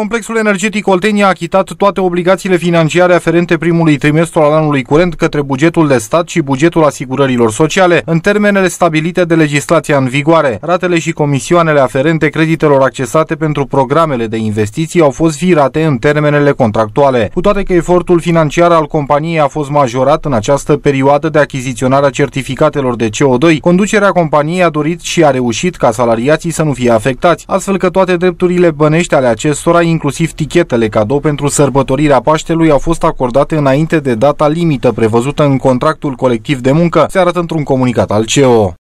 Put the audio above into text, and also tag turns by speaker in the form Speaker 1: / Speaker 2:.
Speaker 1: Complexul energetic Oltenia a achitat toate obligațiile financiare aferente primului trimestru al anului curent către bugetul de stat și bugetul asigurărilor sociale, în termenele stabilite de legislația în vigoare. Ratele și comisioanele aferente creditelor accesate pentru programele de investiții au fost virate în termenele contractuale. Cu toate că efortul financiar al companiei a fost majorat în această perioadă de achiziționare a certificatelor de CO2, conducerea companiei a dorit și a reușit ca salariații să nu fie afectați, astfel că toate drepturile bănești ale acestora inclusiv tichetele cadou pentru sărbătorirea Paștelui, au fost acordate înainte de data limită prevăzută în contractul colectiv de muncă, se arată într-un comunicat al CEO.